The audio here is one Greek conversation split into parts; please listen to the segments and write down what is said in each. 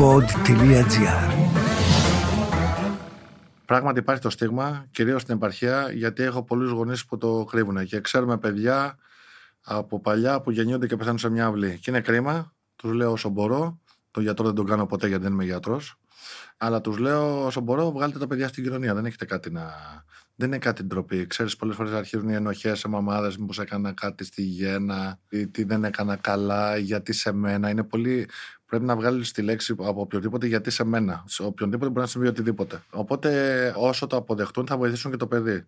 pod.gr Πράγματι υπάρχει το στίγμα, κυρίως στην επαρχία, γιατί έχω πολλούς γονείς που το κρύβουν και ξέρουμε παιδιά από παλιά που γεννιούνται και πεθαίνουν σε μια αυλή. Και είναι κρίμα, τους λέω όσο μπορώ, το γιατρό δεν τον κάνω ποτέ γιατί δεν είμαι γιατρός, αλλά τους λέω όσο μπορώ βγάλετε τα παιδιά στην κοινωνία, δεν έχετε κάτι να δεν είναι κάτι ντροπή. Ξέρεις, πολλές φορές αρχίζουν οι ενοχές σε μαμάδες. Μήπω έκανα κάτι στη γέννα, ή τι δεν έκανα καλά, γιατί σε μένα. Είναι πολύ. Πρέπει να βγάλεις τη λέξη από οποιοδήποτε γιατί σε μένα. Σε οποιονδήποτε μπορεί να συμβεί οτιδήποτε. Οπότε, όσο το αποδεχτούν, θα βοηθήσουν και το παιδί.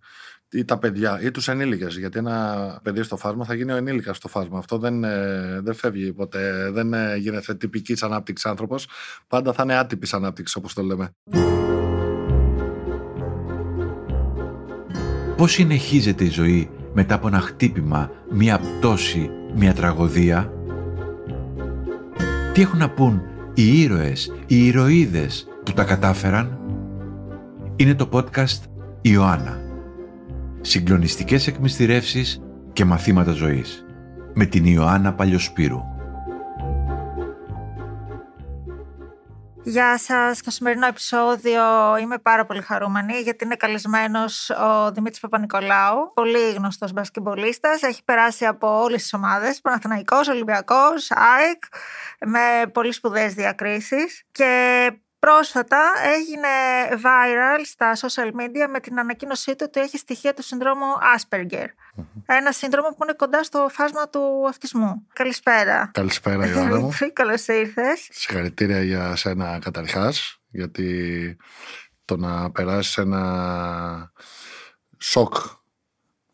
Ή τα παιδιά, ή τους ενήλικες. Γιατί ένα παιδί στο φάσμα θα γίνει ο ενήλικας στο φάσμα. Αυτό δεν, ε, δεν φεύγει ποτέ. Δεν ε, γίνεται τυπικής ανάπτυξης άνθρωπος. Πάντα θα είναι άτυπης ανάπτυξης, όπως το λέμε. πώς συνεχίζεται η ζωή μετά από ένα χτύπημα, μία πτώση, μία τραγωδία. Τι έχουν να πούν οι ήρωες, οι ηρωίδες που τα κατάφεραν. Είναι το podcast Ιωάννα. Συγκλονιστικές εκμυστηρεύσεις και μαθήματα ζωής. Με την Ιωάννα Παλιοσπύρου. Γεια σας. Στο σημερινό επεισόδιο είμαι πάρα πολύ χαρούμενη γιατί είναι καλεσμένος ο Δημήτρης Παπα-Νικολάου, πολύ γνωστός μπασκεμπολίστας. Έχει περάσει από όλες τις ομάδες: Παναθηναϊκός, Ολυμπιακός, ΑΕΚ, με πολύ σπουδαίες διακρίσεις και Πρόσφατα έγινε viral στα social media με την ανακοίνωσή του ότι έχει στοιχεία του συνδρόμου Asperger. Ένα σύνδρομο που είναι κοντά στο φάσμα του αυτισμού. Καλησπέρα. Καλησπέρα, Ιωάννα μου. Καλώς ήρθες. Συγχαρητήρια για σένα καταρχάς, γιατί το να περάσεις ένα σοκ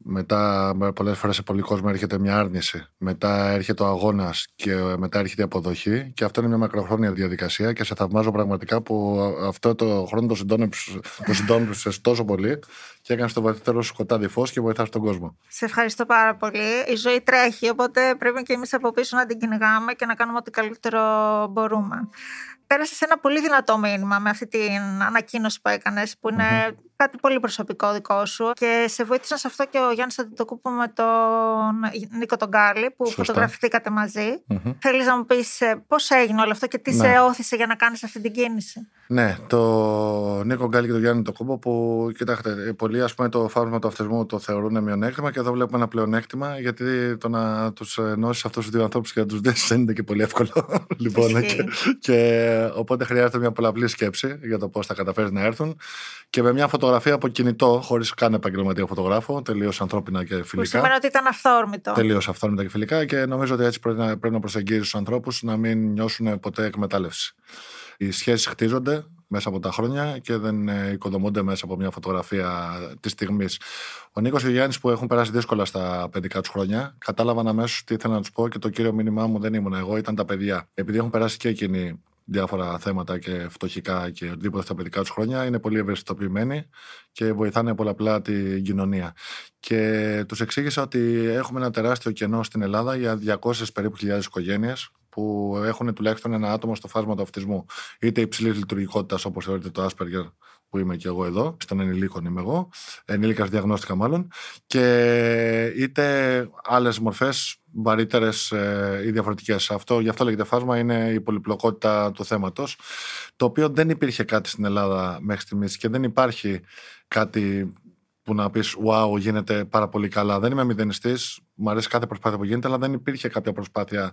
μετά πολλές φορές σε πολλοί κόσμο έρχεται μια άρνηση. Μετά έρχεται ο αγώνας και μετά έρχεται η αποδοχή. Και αυτό είναι μια μακροχρόνια διαδικασία και σε θαυμάζω πραγματικά που αυτό το χρόνο το συντόνισε τόσο πολύ και έκανε το βαθύτερο σκοτάδι φως και βοηθάς τον κόσμο. Σε ευχαριστώ πάρα πολύ. Η ζωή τρέχει, οπότε πρέπει και εμείς από πίσω να την κυνηγάμε και να κάνουμε ό,τι καλύτερο μπορούμε. Πέρασε ένα πολύ δυνατό μήνυμα με αυτή την ανακοίνωση που έκανες, που ειναι κάτι πολύ προσωπικό δικό σου. Και σε βοήθησαν σε αυτό και ο Γιάννης Αντιτοκούπο με τον Νίκο τον Γκάλη, που Σωστά. φωτογραφηθήκατε μαζί. Θέλεις να μου πεις ε, πώς έγινε όλο αυτό και τι ναι. σε όθησε για να κάνεις αυτή την κίνηση. Ναι, το Νίκο Γκάλι και τον Γιάννη Αντιτοκούπο, που κοιτάξτε, ε, πολύ πολλοί ας πούμε, το φάρμα του αυτισμού το θεωρούν μειονέκτημα και εδώ βλέπουμε ένα πλεονέκτημα γιατί το να τους ενώσεις αυτούς τους δύο ανθρώπους και να τους δεις δεν είναι και πολύ εύκολο. λοιπόν, και, και, οπότε χρειάζεται μια πολλαπλή σκέψη για το πώς θα καταφέρεις να έρθουν. Και με μια φωτογραφία από κινητό, χωρίς καν επαγγελματία φωτογράφο, τελείω ανθρώπινα και φιλικά. Που σημαίνει ότι ήταν αυθόρμητο. Τελείω αυθόρμητα και φιλικά και νομίζω ότι έτσι πρέπει να, πρέπει να τους ανθρώπους να μην νιώσουν ποτέ εκμετάλλευση. Οι σχέσεις χτίζονται μέσα από τα χρόνια και δεν ε, οικοδομούνται μέσα από μια φωτογραφία της στιγμής. Ο Νίκος και ο Γιάννης που έχουν περάσει δύσκολα στα παιδικά τους χρόνια, κατάλαβαν αμέσως τι ήθελα να τους πω και το κύριο μήνυμά μου δεν ήμουν εγώ, ήταν τα παιδιά. Επειδή έχουν περάσει και εκείνοι διάφορα θέματα και φτωχικά και οτιδήποτε στα παιδικά τους χρόνια, είναι πολύ ευαισθητοποιημένοι και βοηθάνε πολλαπλά την κοινωνία. Και τους εξήγησα ότι έχουμε ένα τεράστιο κενό στην Ελλάδα για 200 περίπου χιλιάδες οικογένειες που έχουν τουλάχιστον ένα άτομο στο φάσμα του αυτισμού. Είτε υψηλής λειτουργικότητας, όπως θεωρείται το Asperger, που είμαι και εγώ εδώ, στον ενηλίκον είμαι εγώ, ενήλικας διαγνώστηκα μάλλον, και είτε άλλες μορφές βαρύτερες ε, ή διαφορετικές. Αυτό, γι' αυτό λέγεται φάσμα, είναι η πολυπλοκότητα του θέματος, το οποίο δεν υπήρχε κάτι στην Ελλάδα μέχρι στιγμής και δεν υπάρχει κάτι που να πεις Wow, γίνεται πάρα πολύ καλά. Δεν είμαι μηδενιστής. Μου αρέσει κάθε προσπάθεια που γίνεται, αλλά δεν υπήρχε κάποια προσπάθεια.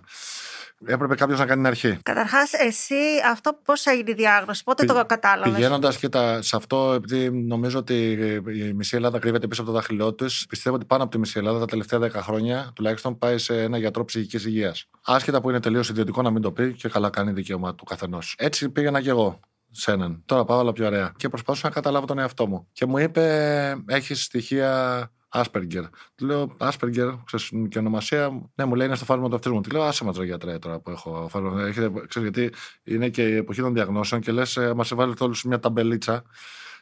Έπρεπε κάποιος να κάνει την αρχή. Καταρχάς, εσύ αυτό πώς έγινε η διάγνωση, πότε Πη, το κατάλαβες. Πηγαίνοντας και τα, σε αυτό, επειδή νομίζω ότι η μισή Ελλάδα κρύβεται πίσω από το δάχτυλό της, πιστεύω ότι πάνω από τη μισή Ελλάδα τα τελευταία 10 χρόνια τουλάχιστον πάει σε ένα γιατρό ψυχικής υγείας. Άσχετα που είναι τελείως ιδιωτικό να μην το πει και καλά κάνει δικαίωμα του καθενός. Έτσι πήγαινα και εγώ σε έναν. Τώρα πάω όλα πιο ωραία. Και προσπαθούσα να καταλάβω τον εαυτό μου. Και μου είπε, έχεις στοιχεία Άσπεργκερ. Του λέω Άσπεργκερ, ξέρεις και ονομασία. Ναι, μου λέει είναι στο φάρμα του αυτισμού. Του λέω άσε μα γιατρέ τώρα που έχω φάρμα. Ξέρεις, γιατί είναι και η εποχή των διαγνώσεων και λες, μα βάλετε όλου μια ταμπελίτσα.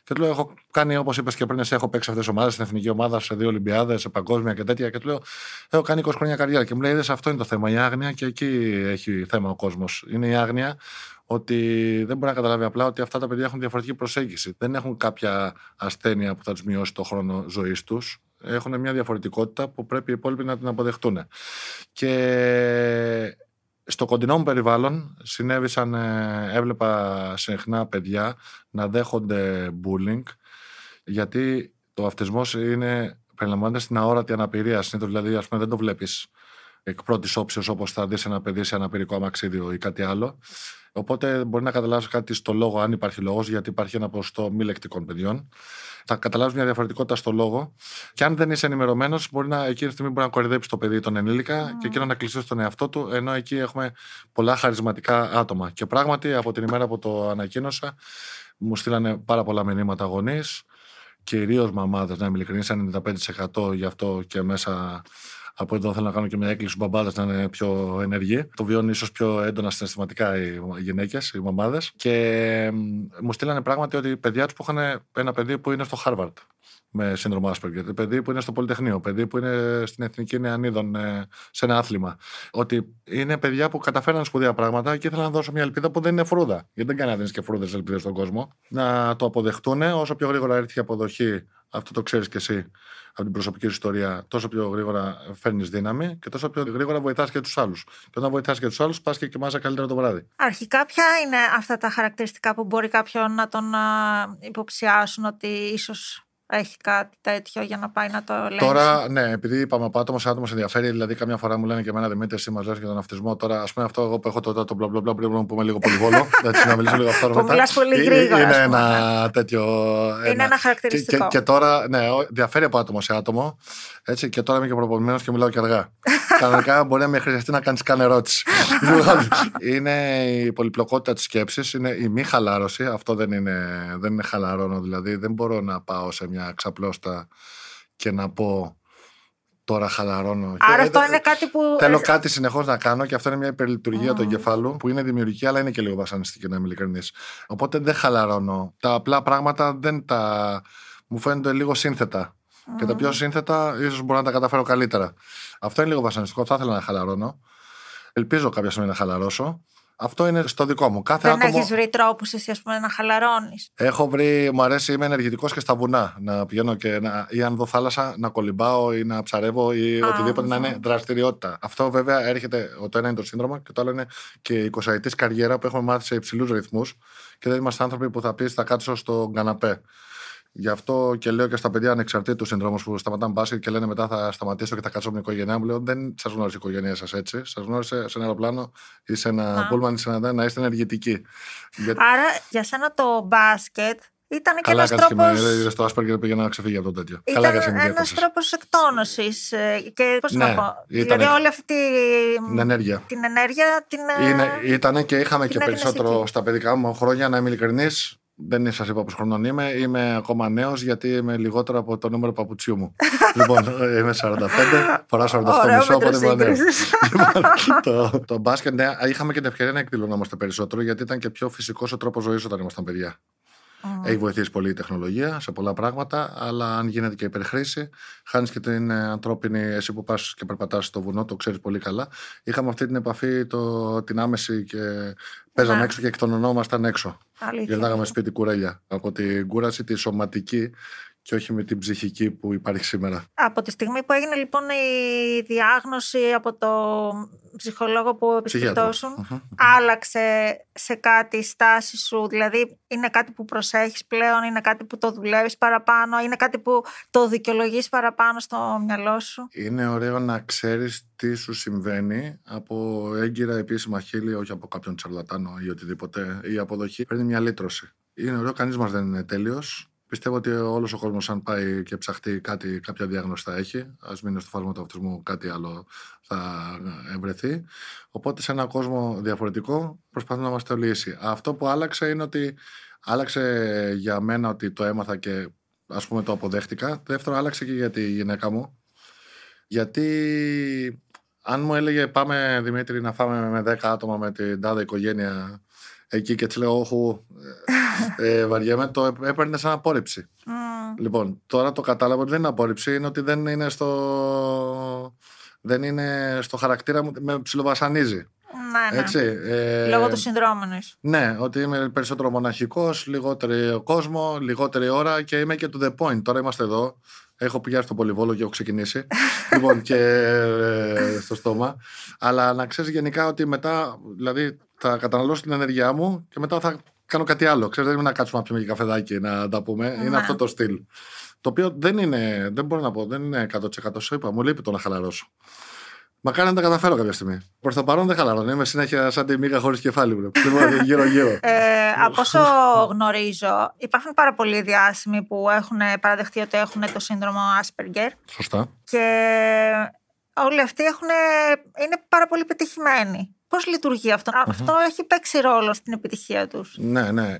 Και του λέω: Έχω κάνει, όπως είπες και πριν, εσύ έχω παίξει αυτές τις ομάδες στην εθνική ομάδα, σε δύο Ολυμπιάδες, σε παγκόσμια και τέτοια. Και του λέω: Έχω κάνει 20 χρόνια καριέρα. Και μου λέει: Είδες, αυτό είναι το θέμα, η άγνοια και εκεί έχει θέμα ο κόσμος. Είναι η άγνοια ότι δεν μπορεί να καταλάβει απλά ότι αυτά τα παιδιά έχουν διαφορετική προσέγγιση. Δεν έχουν κάποια ασθένεια που θα τους μειώσει το χρόνο ζωής τους. Έχουν μια διαφορετικότητα που πρέπει οι υπόλοιποι να την αποδεχτούν. Και στο κοντινό μου περιβάλλον συνέβησαν, ε, έβλεπα συχνά παιδιά να δέχονται bullying, γιατί το αυτισμός είναι, περιλαμβάνεται στην αόρατη αναπηρία. Συνήθως δηλαδή ας πούμε, δεν το βλέπεις εκ πρώτης όψεως όπως θα δεις ένα παιδί σε αναπηρικό αμαξίδιο ή κάτι άλλο. Οπότε μπορεί να καταλάβεις κάτι στο λόγο, αν υπάρχει λόγος, γιατί υπάρχει ένα ποσοστό μη λεκτικών παιδιών. Θα καταλάβεις μια διαφορετικότητα στο λόγο. Και αν δεν είσαι ενημερωμένος, μπορεί να εκείνη τη στιγμή μπορεί να κορυδέψεις το παιδί τον ενήλικα ναι. και εκείνο να κλειστεί στον εαυτό του. Ενώ εκεί έχουμε πολλά χαρισματικά άτομα. Και πράγματι, από την ημέρα που το ανακοίνωσα, μου στείλανε πάρα πολλά μηνύματα γονείς, κυρίως μαμάδες, να είμαι ειλικρινής, 95% γι' αυτό και μέσα από εδώ θέλω να κάνω και μια έκκληση στους μπαμπάδες να είναι πιο ενεργοί. Το βιώνει ίσως πιο έντονα συναισθηματικά οι γυναίκες, οι μαμάδες. Και μου στείλανε πράγματι ότι παιδιά τους που είχαν ένα παιδί που είναι στο Χάρβαρτ με σύνδρομο Άσπεργκερ. παιδί που είναι στο Πολυτεχνείο, παιδί που είναι στην Εθνική Νεανίδων ε, σε ένα άθλημα. Ότι είναι παιδιά που καταφέραν σπουδαία πράγματα και ήθελα να δώσω μια ελπίδα που δεν είναι φρούδα. Γιατί δεν κάνει να δίνει και φρούδες ελπίδες στον κόσμο. Να το αποδεχτούν όσο πιο γρήγορα έρθει η αποδοχή, αυτό το ξέρεις κι εσύ από την προσωπική σου ιστορία, τόσο πιο γρήγορα φέρνεις δύναμη και τόσο πιο γρήγορα βοηθάς και τους άλλους. Και όταν βοηθάς και τους άλλους, πας και κοιμάσαι καλύτερα το βράδυ. Αρχικά, ποια είναι αυτά τα χαρακτηριστικά που μπορεί κάποιον να τον υποψιάσουν ότι ίσως έχει κάτι τέτοιο για να πάει να το λέει. Τώρα, ναι, επειδή είπαμε από άτομο σε άτομο σε ενδιαφέρει, δηλαδή καμιά φορά μου λένε και εμένα Δημήτρη, εσύ μας λες για τον αυτισμό. Τώρα, ας πούμε, αυτό εγώ που έχω το, το, το μπλα μπλα μπλα, πρέπει να πούμε λίγο πολύ Έτσι, να μιλήσω λίγο αυτό Μιλάς πολύ ε, ε, γρήγορα. Είναι ένα τέτοιο. Είναι ένα χαρακτηριστικό. Και, τώρα, ναι, διαφέρει από άτομο σε άτομο. Έτσι, και τώρα είμαι και προπονημένος και μιλάω και αργά. Κανονικά μπορεί να με χρειαστεί να κάνεις καν ερώτηση. Λοιπόν, είναι η πολυπλοκότητα της σκέψης, είναι η μη χαλάρωση. Αυτό δεν είναι, δεν είναι χαλαρώνω, δηλαδή δεν μπορώ να πάω σε μια να ξαπλώστα και να πω τώρα χαλαρώνω. Άρα αυτό είναι κάτι που. Θέλω ε, κάτι συνεχώς να κάνω και αυτό είναι μια υπερλειτουργία mm. του που είναι δημιουργική, αλλά είναι και λίγο βασανιστική, να είμαι ειλικρινής. Οπότε δεν χαλαρώνω. Τα απλά πράγματα δεν τα. μου φαίνονται λίγο σύνθετα. Και τα πιο σύνθετα ίσως μπορώ να τα καταφέρω καλύτερα. Αυτό είναι λίγο βασανιστικό. Θα ήθελα να χαλαρώνω. Ελπίζω κάποια στιγμή να χαλαρώσω. Αυτό είναι στο δικό μου. Κάθε δεν άτομο... έχεις βρει τρόπους εσύ ας πούμε, να χαλαρώνεις. Έχω βρει, μου αρέσει, είμαι ενεργητικός και στα βουνά. Να πηγαίνω και να, ή αν δω θάλασσα να κολυμπάω ή να ψαρεύω ή οτιδήποτε να είναι ναι. δραστηριότητα. Αυτό βέβαια έρχεται, το ένα είναι το σύνδρομο και το άλλο είναι και η 20 καριέρα που έχουμε μάθει σε υψηλούς ρυθμούς και δεν είμαστε άνθρωποι που θα πεις θα κάτσω στον καναπέ. Γι' αυτό και λέω και στα παιδιά ανεξαρτήτου συνδρόμου που σταματάνε μπάσκετ και λένε μετά θα σταματήσω και θα κάτσω με την οικογένειά μου. Λέω δεν σας γνώρισε η οικογένειά σας έτσι. Σας γνώρισε σε ένα αεροπλάνο ή σε ένα πούλμαν ή σε ένα να είστε ενεργητικοί. Άρα για σένα το μπάσκετ ήταν και ένα τρόπο. Είδε στο Άσπερ πήγαινε να ξεφύγει από το τέτοιο. Ήταν ένα τρόπος εκτόνωσης. Και πώ ε, να ναι, πω. Δηλαδή όλη αυτή την ενέργεια. Την ενέργεια την... Ε, Είναι, και είχαμε την και περισσότερο στα παιδικά μου χρόνια, να είμαι ειλικρινής, δεν σας είπα πόσο χρονών είμαι. Είμαι ακόμα νέος γιατί είμαι λιγότερο από το νούμερο παπουτσιού μου. λοιπόν, είμαι 45, φορά 48 το μισό, οπότε είμαι νέο. Λοιπόν, το, το μπάσκετ, ναι, είχαμε και την ευκαιρία να εκδηλωνόμαστε περισσότερο γιατί ήταν και πιο φυσικός ο τρόπος ζωής όταν ήμασταν παιδιά. Έχει βοηθήσει πολύ η τεχνολογία σε πολλά πράγματα, αλλά αν γίνεται και υπερχρήση, χάνεις και την ε, ανθρώπινη. Εσύ που πας και περπατάς στο βουνό, το ξέρεις πολύ καλά. Είχαμε αυτή την επαφή, το, την άμεση και παίζαμε έξω και εκτονωνόμασταν έξω. Γυρνάγαμε σπίτι κουρέλια. Από την κούραση τη σωματική και όχι με την ψυχική που υπάρχει σήμερα. Από τη στιγμή που έγινε λοιπόν η διάγνωση από το ψυχολόγο που επισκεπτωσουν άλλαξε σε κάτι η στάση σου, δηλαδή είναι κάτι που προσέχεις πλέον, είναι κάτι που το δουλεύεις παραπάνω, είναι κάτι που το δικαιολογείς παραπάνω στο μυαλό σου. Είναι ωραίο να ξέρεις τι σου συμβαίνει από έγκυρα επίσημα χείλη, όχι από κάποιον τσαρλατάνο ή οτιδήποτε, η αποδοχή παίρνει μια λύτρωση. Είναι ωραίο, κανείς μας δεν είναι τέλειος, Πιστεύω ότι όλος ο κόσμος, αν πάει και ψαχτεί κάτι, κάποια διάγνωση θα έχει. Ας μην είναι στο φάσμα του αυτισμού, κάτι άλλο θα εμπρεθεί. Οπότε, σε έναν κόσμο διαφορετικό, προσπαθούμε να είμαστε όλοι λύσει. Αυτό που άλλαξε είναι ότι άλλαξε για μένα ότι το έμαθα και ας πούμε το αποδέχτηκα. Δεύτερο, άλλαξε και για τη γυναίκα μου. Γιατί αν μου έλεγε πάμε Δημήτρη να φάμε με 10 άτομα με την τάδε οικογένεια εκεί και έτσι λέω, Όχου, ε, ε βαριέμαι, το έπαιρνε σαν απόρριψη. Λοιπόν, τώρα το κατάλαβα ότι δεν είναι απόρριψη, είναι ότι δεν είναι στο, δεν είναι στο χαρακτήρα μου, με ψιλοβασανίζει. Ναι, ναι. Ε, Λόγω του συνδρόμενου. Ναι, ότι είμαι περισσότερο μοναχικός, λιγότερο κόσμος, λιγότερη ώρα και είμαι και to the point. Τώρα είμαστε εδώ. Έχω πηγαίνει στο Πολυβόλο και έχω ξεκινήσει. λοιπόν, και ε, στο στόμα. Αλλά να ξέρεις γενικά ότι μετά, δηλαδή, θα καταναλώσω την ενέργειά μου και μετά θα κάνω κάτι άλλο. Ξέρεις, δεν είναι να κάτσουμε να πιούμε και καφεδάκι να τα πούμε. Είναι αυτό το στυλ. Το οποίο δεν είναι, δεν μπορώ να πω, δεν είναι 100% σου είπα. Μου λείπει το να χαλαρώσω. Μακάρι να τα καταφέρω κάποια στιγμή. Προς το παρόν δεν χαλαρώνω. Είμαι συνέχεια σαν τη μηκα χωρι χωρί Βλέπω γύρω-γύρω. Λοιπόν, ε, από όσο γνωρίζω, υπάρχουν πάρα πολλοί διάσημοι που έχουν παραδεχτεί ότι έχουν το σύνδρομο Asperger. Σωστά. Και όλοι αυτοί έχουν, είναι πάρα πολύ πετυχημένοι. Πώς λειτουργεί Αυτό έχει παίξει ρόλο στην επιτυχία τους. Ναι, ναι.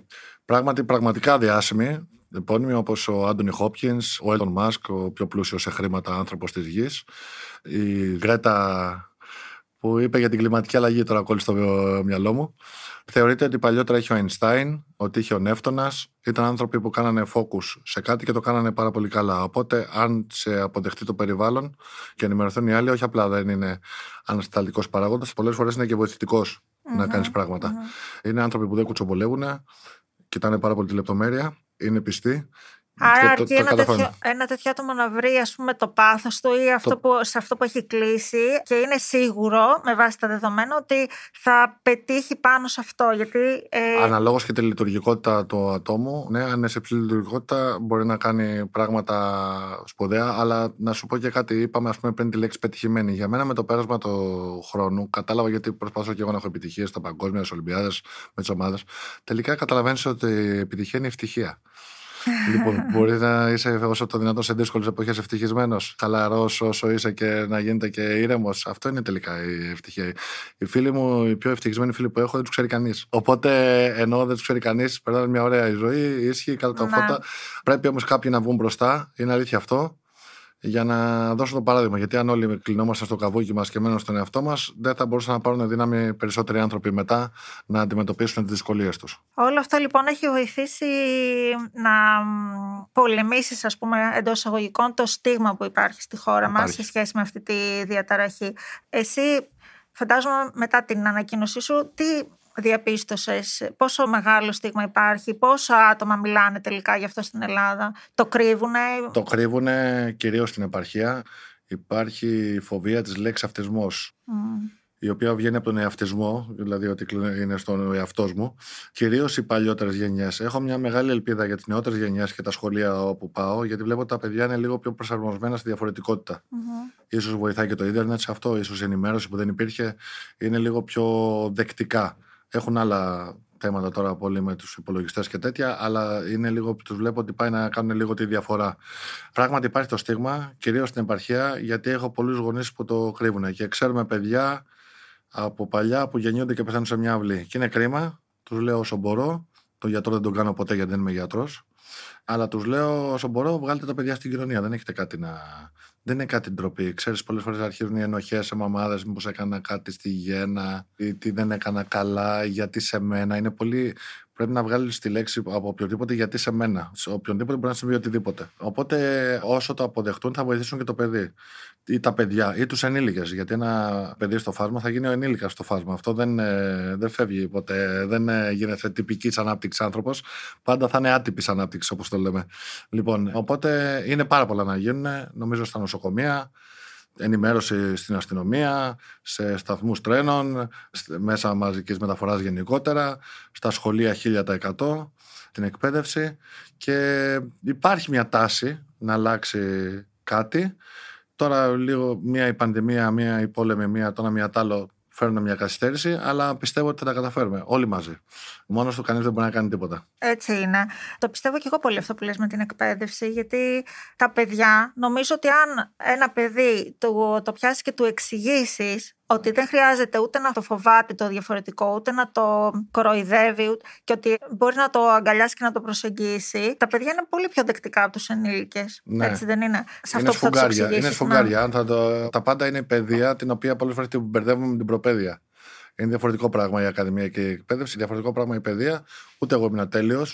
Πράγματι, πραγματικά διάσημοι επώνυμοι όπως ο Άντωνι Χόπκιν, ο Έλλον Μάσκ, ο πιο πλούσιος σε χρήματα άνθρωπος της γης, η Γκρέτα που είπε για την κλιματική αλλαγή, τώρα κόλλησε στο μυαλό μου. Θεωρείται ότι παλιότερα είχε ο Αϊνστάιν... ότι είχε ο Νεύτωνας. Ήταν άνθρωποι που κάνανε focus σε κάτι και το κάνανε πάρα πολύ καλά. Οπότε, αν σε αποδεχτεί το περιβάλλον και ενημερωθούν οι άλλοι, όχι απλά δεν είναι ανασταλτικός παράγοντας, πολλές φορές είναι και βοηθητικός mm-hmm. να κάνεις πράγματα. Mm-hmm. Είναι άνθρωποι που δεν κουτσομπολεύουν, κοιτάνε πάρα πολύ τη λεπτομέρεια είναι πιστή. Άρα αρκεί ένα, τέτοιο, ένα τέτοιο άτομο να βρει ας πούμε, το πάθος του ή αυτό το... που, σε αυτό που έχει κλείσει και είναι σίγουρο με βάση τα δεδομένα ότι θα πετύχει πάνω σε αυτό. Γιατί, ε... Αναλόγως και τη λειτουργικότητα του ατόμου, ναι, αν είναι σε ψηλή λειτουργικότητα μπορεί να κάνει πράγματα σπουδαία, αλλά να σου πω και κάτι, είπαμε ας πούμε, πριν τη λέξη πετυχημένη. Για μένα με το πέρασμα του χρόνου, κατάλαβα γιατί προσπαθώ και εγώ να έχω επιτυχίες στα παγκόσμια, στις Ολυμπιάδες, με τις ομάδες. Τελικά καταλαβαίνεις ότι η επιτυχία είναι η ευτυχία λοιπόν, μπορεί να είσαι όσο το δυνατόν σε δύσκολες εποχές ευτυχισμένος, χαλαρός όσο είσαι και να γίνεται και ήρεμος. Αυτό είναι τελικά η ευτυχία. Οι φίλοι μου, οι πιο ευτυχισμένοι φίλοι που έχω, δεν τους ξέρει κανείς. Οπότε, ενώ δεν τους ξέρει κανείς, περνάνε μια ωραία ζωή, ίσχυε κατά τα φώτα. Πρέπει όμως κάποιοι να βγουν μπροστά. Είναι αλήθεια αυτό για να δώσω το παράδειγμα. Γιατί αν όλοι κλεινόμαστε στο καβούκι μας και μένουμε στον εαυτό μας, δεν θα μπορούσαν να πάρουν δύναμη περισσότεροι άνθρωποι μετά να αντιμετωπίσουν τις δυσκολίες τους. Όλο αυτό λοιπόν έχει βοηθήσει να πολεμήσεις, ας πούμε, εντός εισαγωγικών το στίγμα που υπάρχει στη χώρα μας σε σχέση με αυτή τη διαταραχή. Εσύ, φαντάζομαι, μετά την ανακοίνωσή σου, τι διαπίστωσες, πόσο μεγάλο στίγμα υπάρχει, πόσα άτομα μιλάνε τελικά γι' αυτό στην Ελλάδα, το κρύβουνε. Το κρύβουνε κυρίως στην επαρχία. Υπάρχει η φοβία της λέξης αυτισμός. η οποία βγαίνει από τον εαυτισμό, δηλαδή ότι είναι στον εαυτός μου, κυρίως οι παλιότερες γενιές. Έχω μια μεγάλη ελπίδα για τις νεότερες γενιές και τα σχολεία όπου πάω, γιατί βλέπω ότι τα παιδιά είναι λίγο πιο προσαρμοσμένα στη διαφορετικότητα. Mm-hmm. σω βοηθάει και το ίντερνετ σε αυτό, ίσως η ενημέρωση που δεν υπήρχε είναι λίγο πιο δεκτικά. Έχουν άλλα θέματα τώρα πολύ με τους υπολογιστές και τέτοια, αλλά είναι λίγο, τους βλέπω ότι πάει να κάνουν λίγο τη διαφορά. Πράγματι υπάρχει το στίγμα, κυρίως στην επαρχία, γιατί έχω πολλούς γονείς που το κρύβουν και ξέρουμε παιδιά από παλιά που γεννιούνται και πεθαίνουν σε μια αυλή. Και είναι κρίμα, τους λέω όσο μπορώ, τον γιατρό δεν τον κάνω ποτέ γιατί δεν είμαι γιατρός, αλλά τους λέω όσο μπορώ, βγάλετε τα παιδιά στην κοινωνία. Δεν έχετε κάτι να. Δεν είναι κάτι ντροπή. Ξέρεις, πολλές φορές αρχίζουν οι ενοχές σε μαμάδες. Μήπω έκανα κάτι στη γέννα, ή τι δεν έκανα καλά, γιατί σε μένα. Είναι πολύ πρέπει να βγάλεις τη λέξη από οποιοδήποτε γιατί σε μένα. Σε οποιονδήποτε μπορεί να συμβεί οτιδήποτε. Οπότε, όσο το αποδεχτούν, θα βοηθήσουν και το παιδί. Ή τα παιδιά, ή τους ενήλικες. Γιατί ένα παιδί στο φάσμα θα γίνει ο ενήλικας στο φάσμα. Αυτό δεν, ε, δεν φεύγει ποτέ. Δεν ε, γίνεται τυπικής ανάπτυξης άνθρωπος. Πάντα θα είναι άτυπης ανάπτυξης, όπως το λέμε. Λοιπόν, οπότε είναι πάρα πολλά να γίνουν. Νομίζω στα νοσοκομεία, ενημέρωση στην αστυνομία, σε σταθμούς τρένων, μέσα μαζικής μεταφοράς γενικότερα, στα σχολεία 1000% την εκπαίδευση και υπάρχει μια τάση να αλλάξει κάτι. Τώρα λίγο μία η πανδημία, μία η πόλεμη, μία το ένα, μία τ' άλλο φέρνουν μια καθυστέρηση, αλλά πιστεύω ότι θα τα καταφέρουμε όλοι μαζί. Μόνος του κανείς δεν μπορεί να κάνει τίποτα. Έτσι είναι. Το πιστεύω και εγώ πολύ αυτό που λες με την εκπαίδευση, γιατί τα παιδιά, νομίζω ότι αν ένα παιδί το, το πιάσει και του εξηγήσεις ότι δεν χρειάζεται ούτε να το φοβάται το διαφορετικό, ούτε να το κοροϊδεύει και ότι μπορεί να το αγκαλιάσει και να το προσεγγίσει. Τα παιδιά είναι πολύ πιο δεκτικά από τους ενήλικες. Ναι. Έτσι δεν είναι. Σε είναι αυτό σφουγγάρια. που θα Είναι ναι. σφουγγάρια. Ναι. Τα πάντα είναι παιδεία, την οποία πολλές φορές την μπερδεύουμε με την προπαίδεια. Είναι διαφορετικό πράγμα η ακαδημία και η εκπαίδευση, διαφορετικό πράγμα η παιδεία. Ούτε εγώ ήμουν τέλειος.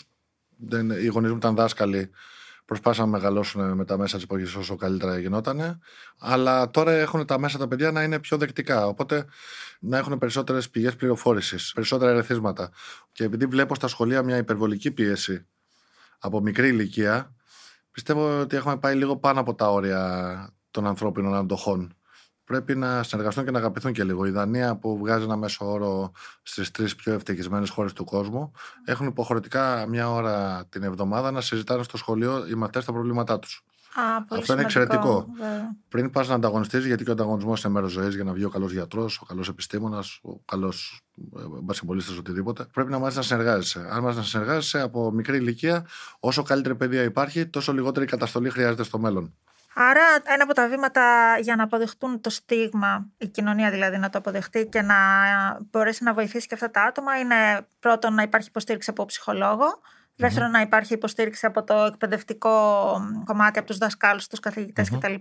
Οι γονείς μου ήταν δάσκαλοι. Προσπάθησαν να μεγαλώσουν με τα μέσα της εποχής όσο καλύτερα γινόταν. Αλλά τώρα έχουν τα μέσα τα παιδιά να είναι πιο δεκτικά. Οπότε να έχουν περισσότερες πηγές πληροφόρησης, περισσότερα ερεθίσματα. Και επειδή βλέπω στα σχολεία μια υπερβολική πίεση από μικρή ηλικία, πιστεύω ότι έχουμε πάει λίγο πάνω από τα όρια των ανθρώπινων αντοχών πρέπει να συνεργαστούν και να αγαπηθούν και λίγο. Η Δανία, που βγάζει ένα μέσο όρο στις τρεις πιο ευτυχισμένες χώρες του κόσμου, έχουν υποχρεωτικά μια ώρα την εβδομάδα να συζητάνε στο σχολείο οι μαθητές τα προβλήματά τους. Αυτό σημαντικό. είναι εξαιρετικό. Yeah. Πριν πας να ανταγωνιστείς, γιατί και ο ανταγωνισμός είναι μέρος ζωής για να βγει ο καλός γιατρός, ο καλός επιστήμονας, ο καλός ε, μπασιμπολίστα, οτιδήποτε. Πρέπει να μάθεις να συνεργάζεσαι. Αν μάθεις να συνεργάζεσαι από μικρή ηλικία, όσο καλύτερη παιδεία υπάρχει, τόσο λιγότερη καταστολή χρειάζεται στο μέλλον. Άρα ένα από τα βήματα για να αποδεχτούν το στίγμα, η κοινωνία δηλαδή να το αποδεχτεί και να μπορέσει να βοηθήσει και αυτά τα άτομα είναι πρώτον να υπάρχει υποστήριξη από ψυχολόγο, να υπάρχει υποστήριξη από το εκπαιδευτικό κομμάτι, από τους δασκάλους, τους καθηγητές κτλ.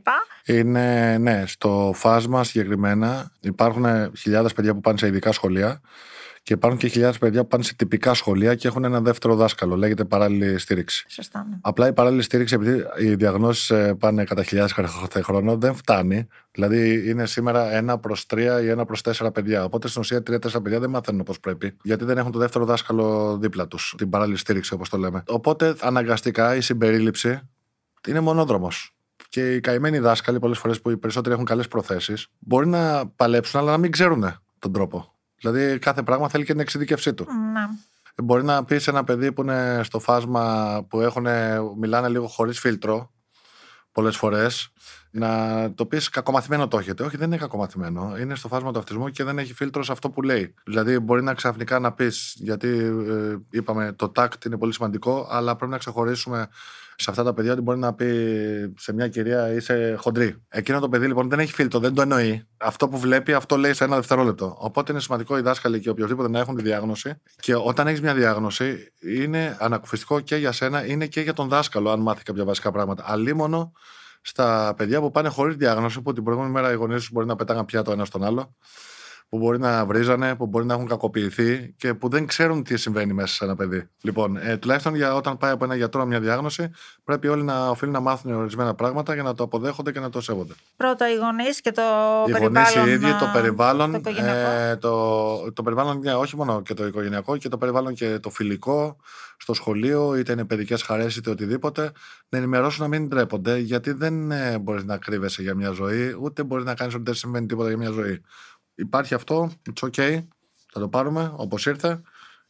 Είναι, ναι, στο φάσμα συγκεκριμένα υπάρχουν χιλιάδες παιδιά που πάνε σε ειδικά σχολεία και υπάρχουν και χιλιάδες παιδιά που πάνε σε τυπικά σχολεία και έχουν ένα δεύτερο δάσκαλο. Λέγεται παράλληλη στήριξη. Σωστά. Ναι. Απλά η παράλληλη στήριξη, επειδή οι διαγνώσεις ε, πάνε κατά χιλιάδες κάθε χρόνο, δεν φτάνει. Δηλαδή είναι σήμερα ένα προς τρία ή ένα προς τέσσερα παιδιά. Οπότε στην ουσία τρία-τέσσερα παιδιά δεν μαθαίνουν όπως πρέπει. Γιατί δεν έχουν το δεύτερο δάσκαλο δίπλα τους. Την παράλληλη στήριξη, όπως το λέμε. Οπότε αναγκαστικά η συμπερίληψη είναι μονόδρομος. Και οι καημένοι δάσκαλοι, πολλές φορές που οι περισσότεροι έχουν καλές προθέσεις, μπορεί να παλέψουν, αλλά να μην ξέρουν τον τρόπο Δηλαδή κάθε πράγμα θέλει και την εξειδικευσή του. Ναι. Μπορεί να πεις ένα παιδί που είναι στο φάσμα που έχουν, μιλάνε λίγο χωρίς φίλτρο πολλές φορές να το πεις κακομαθημένο το έχετε. Όχι, δεν είναι κακομαθημένο. Είναι στο φάσμα του αυτισμού και δεν έχει φίλτρο σε αυτό που λέει. Δηλαδή, μπορεί να ξαφνικά να πεις, γιατί ε, είπαμε το τάκτ είναι πολύ σημαντικό, αλλά πρέπει να ξεχωρίσουμε σε αυτά τα παιδιά ότι μπορεί να πει σε μια κυρία είσαι χοντρή. Εκείνο το παιδί λοιπόν δεν έχει φίλτρο, δεν το εννοεί. Αυτό που βλέπει, αυτό λέει σε ένα δευτερόλεπτο. Οπότε είναι σημαντικό οι δάσκαλοι και οποιοδήποτε να έχουν τη διάγνωση. Και όταν έχεις μια διάγνωση, είναι ανακουφιστικό και για σένα, είναι και για τον δάσκαλο, αν μάθει κάποια βασικά πράγματα. Αλλήμονο στα παιδιά που πάνε χωρίς διάγνωση, που την προηγούμενη μέρα οι γονείς τους μπορεί να πετάγαν το ένας στον άλλο που μπορεί να βρίζανε, που μπορεί να έχουν κακοποιηθεί και που δεν ξέρουν τι συμβαίνει μέσα σε ένα παιδί. Λοιπόν, ε, τουλάχιστον για όταν πάει από ένα γιατρό μια διάγνωση, πρέπει όλοι να οφείλουν να μάθουν ορισμένα πράγματα για να το αποδέχονται και να το σέβονται. Πρώτα οι γονείς και το οι περιβάλλον. Οι γονεί οι ίδιοι, το περιβάλλον. Το, ε, το, το περιβάλλον, ναι, όχι μόνο και το οικογενειακό, και το περιβάλλον και το φιλικό στο σχολείο, είτε είναι παιδικές χαρές είτε οτιδήποτε, να ενημερώσουν να μην ντρέπονται, γιατί δεν ε, μπορείς να κρύβεσαι για μια ζωή, ούτε μπορείς να κάνεις ότι δεν συμβαίνει τίποτα για μια ζωή υπάρχει αυτό, it's okay, θα το πάρουμε όπως ήρθε,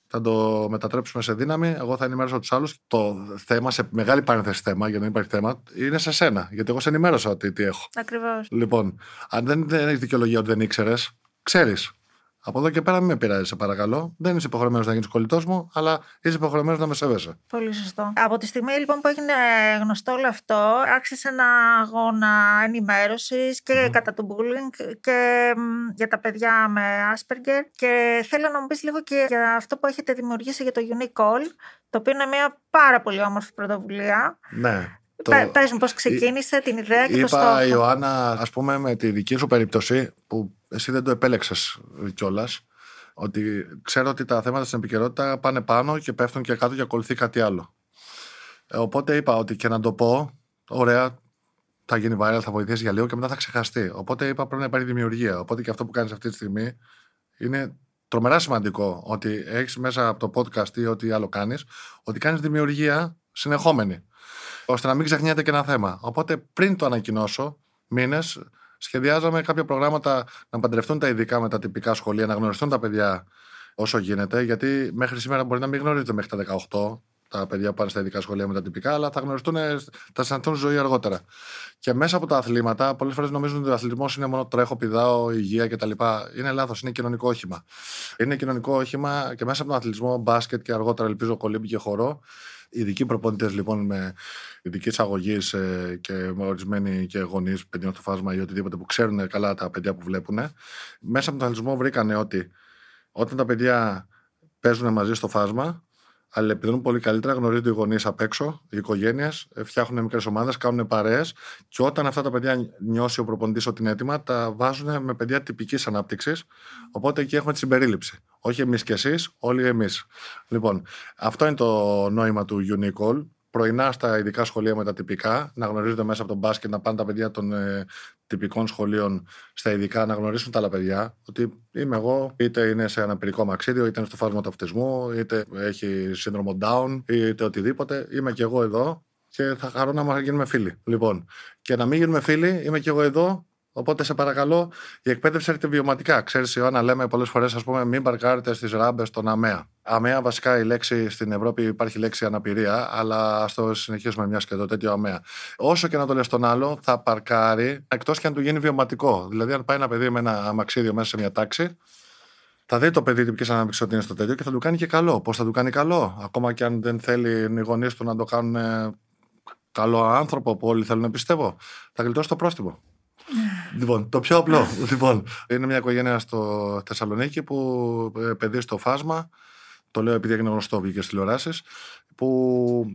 θα το μετατρέψουμε σε δύναμη. Εγώ θα ενημέρωσω τους άλλους. Το θέμα, σε μεγάλη παρένθεση θέμα, για να μην υπάρχει θέμα, είναι σε σένα. Γιατί εγώ σε ενημέρωσα ότι τι έχω. Ακριβώς. Λοιπόν, αν δεν έχει δικαιολογία ότι δεν ήξερες, ξέρεις. Από εδώ και πέρα μην με πειράζει, σε παρακαλώ. Δεν είσαι υποχρεωμένος να γίνεις κολλητός μου, αλλά είσαι υποχρεωμένος να με σέβεσαι. Πολύ σωστό. Από τη στιγμή λοιπόν που έγινε γνωστό όλο αυτό, άρχισες ένα αγώνα ενημέρωσης και κατά του bullying και για τα παιδιά με Asperger. Και θέλω να μου πεις λίγο και για αυτό που έχετε δημιουργήσει για το Unique Call, το οποίο είναι μια πάρα πολύ όμορφη πρωτοβουλία. Ναι. Το... Πες μου πώς ξεκίνησε την ιδέα και Είπα, το στόχο. Ιωάννα, ας πούμε με τη δική σου περίπτωση που εσύ δεν το επέλεξες κιόλας. ότι ξέρω ότι τα θέματα στην επικαιρότητα πάνε πάνω και πέφτουν και κάτω και ακολουθεί κάτι άλλο. Ε, οπότε είπα ότι και να το πω, ωραία, θα γίνει viral, θα βοηθήσει για λίγο και μετά θα ξεχαστεί. Οπότε είπα πρέπει να υπάρχει δημιουργία. Οπότε και αυτό που κάνεις αυτή τη στιγμή είναι τρομερά σημαντικό ότι έχεις μέσα από το podcast ή ό,τι άλλο κάνεις, ότι κάνεις δημιουργία συνεχόμενη ώστε να μην ξεχνιέται και ένα θέμα. Οπότε πριν το ανακοινώσω, μήνες, σχεδιάζαμε κάποια προγράμματα να παντρευτούν τα ειδικά με τα τυπικά σχολεία, να γνωριστούν τα παιδιά όσο γίνεται, γιατί μέχρι σήμερα μπορεί να μην γνωρίζετε μέχρι τα 18 τα παιδιά που πάνε στα ειδικά σχολεία με τα τυπικά, αλλά θα γνωριστούν, ε, θα συναντούν ζωή αργότερα. Και μέσα από τα αθλήματα, πολλές φορές νομίζουν ότι ο αθλητισμός είναι μόνο τρέχο, πηδάω, υγεία κτλ. Είναι λάθος, είναι κοινωνικό όχημα. Είναι κοινωνικό όχημα και μέσα από τον αθλητισμό, μπάσκετ και αργότερα ελπίζω κολύμπη και χορό, Ειδικοί προπονητές λοιπόν με ειδική αγωγή και με ορισμένοι και γονείς παιδιών στο φάσμα ή οτιδήποτε που ξέρουν καλά τα παιδιά που βλέπουν. Μέσα από τον αθλητισμό βρήκανε ότι όταν τα παιδιά παίζουν μαζί στο φάσμα, αλλά πολύ καλύτερα, γνωρίζονται οι γονείς απ' έξω, οι οικογένειες, φτιάχνουν μικρές ομάδες, κάνουν παρέες. Και όταν αυτά τα παιδιά νιώσει ο προπονητής ότι είναι έτοιμα, τα βάζουν με παιδιά τυπικής ανάπτυξης. Οπότε εκεί έχουμε τη συμπερίληψη. Όχι εμείς κι εσείς, όλοι εμείς. Λοιπόν, αυτό είναι το νόημα του Unicall. Πρωινά στα ειδικά σχολεία με τα τυπικά, να γνωρίζονται μέσα από τον μπάσκετ, να πάνε τα παιδιά των ε, τυπικών σχολείων στα ειδικά, να γνωρίσουν τα άλλα παιδιά. Ότι είμαι εγώ, είτε είναι σε πυρικό μαξίδιο, είτε είναι στο φάσμα του αυτισμού, είτε έχει σύνδρομο down, είτε οτιδήποτε. Είμαι κι εγώ εδώ και θα χαρώ να μας γίνουμε φίλοι. Λοιπόν, και να μην γίνουμε φίλοι, είμαι κι εγώ εδώ Οπότε σε παρακαλώ, η εκπαίδευση έρχεται βιωματικά. Ξέρεις, Ιωάννα, λέμε πολλές φορές, ας πούμε, μην παρκάρετε στις ράμπες των ΑΜΕΑ. ΑΜΕΑ, βασικά η λέξη στην Ευρώπη υπάρχει λέξη αναπηρία, αλλά ας το συνεχίσουμε μιας και το τέτοιο ΑΜΕΑ. Όσο και να το λες τον άλλο, θα παρκάρει εκτός και αν του γίνει βιωματικό. Δηλαδή, αν πάει ένα παιδί με ένα αμαξίδιο μέσα σε μια τάξη, θα δει το παιδί του ποιε ότι είναι στο τέτοιο και θα του κάνει και καλό. Πώς θα του κάνει καλό, ακόμα και αν δεν θέλει οι γονείς του να το κάνουν ε, καλό άνθρωπο που όλοι θέλουν να πιστεύω. Θα γλιτώσει το πρόστιμο. Λοιπόν, το πιο απλό. λοιπόν, είναι μια οικογένεια στο Θεσσαλονίκη που ε, παιδί στο φάσμα. Το λέω επειδή έγινε γνωστό, βγήκε στις τηλεοράσεις. Που